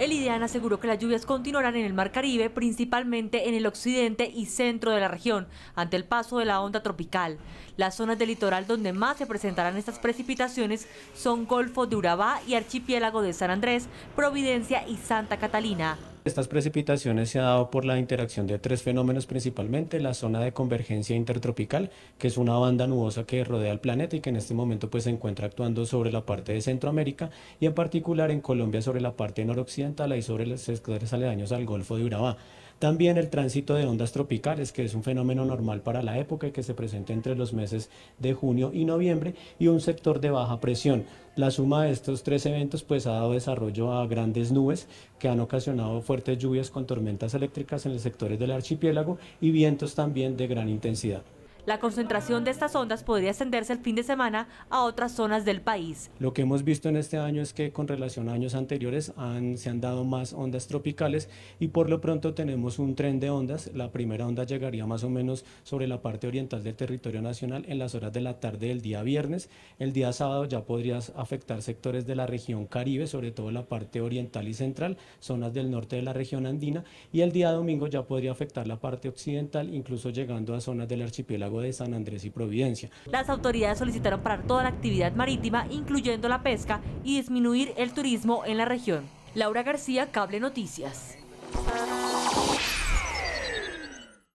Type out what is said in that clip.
El IDEAN aseguró que las lluvias continuarán en el Mar Caribe, principalmente en el occidente y centro de la región, ante el paso de la onda tropical. Las zonas del litoral donde más se presentarán estas precipitaciones son Golfo de Urabá y Archipiélago de San Andrés, Providencia y Santa Catalina. Estas precipitaciones se han dado por la interacción de tres fenómenos principalmente, la zona de convergencia intertropical, que es una banda nubosa que rodea el planeta y que en este momento pues, se encuentra actuando sobre la parte de Centroamérica y en particular en Colombia sobre la parte noroccidental y sobre los sectores aledaños al Golfo de Urabá. También el tránsito de ondas tropicales, que es un fenómeno normal para la época y que se presenta entre los meses de junio y noviembre, y un sector de baja presión. La suma de estos tres eventos pues, ha dado desarrollo a grandes nubes que han ocasionado fuertes lluvias con tormentas eléctricas en los sectores del archipiélago y vientos también de gran intensidad. La concentración de estas ondas podría extenderse el fin de semana a otras zonas del país. Lo que hemos visto en este año es que con relación a años anteriores se han dado más ondas tropicales y por lo pronto tenemos un tren de ondas. La primera onda llegaría más o menos sobre la parte oriental del territorio nacional en las horas de la tarde del día viernes. El día sábado ya podría afectar sectores de la región Caribe, sobre todo la parte oriental y central, zonas del norte de la región andina y el día domingo ya podría afectar la parte occidental, incluso llegando a zonas del archipiélago de San Andrés y Providencia. Las autoridades solicitaron parar toda la actividad marítima, incluyendo la pesca, y disminuir el turismo en la región. Laura García, Cable Noticias.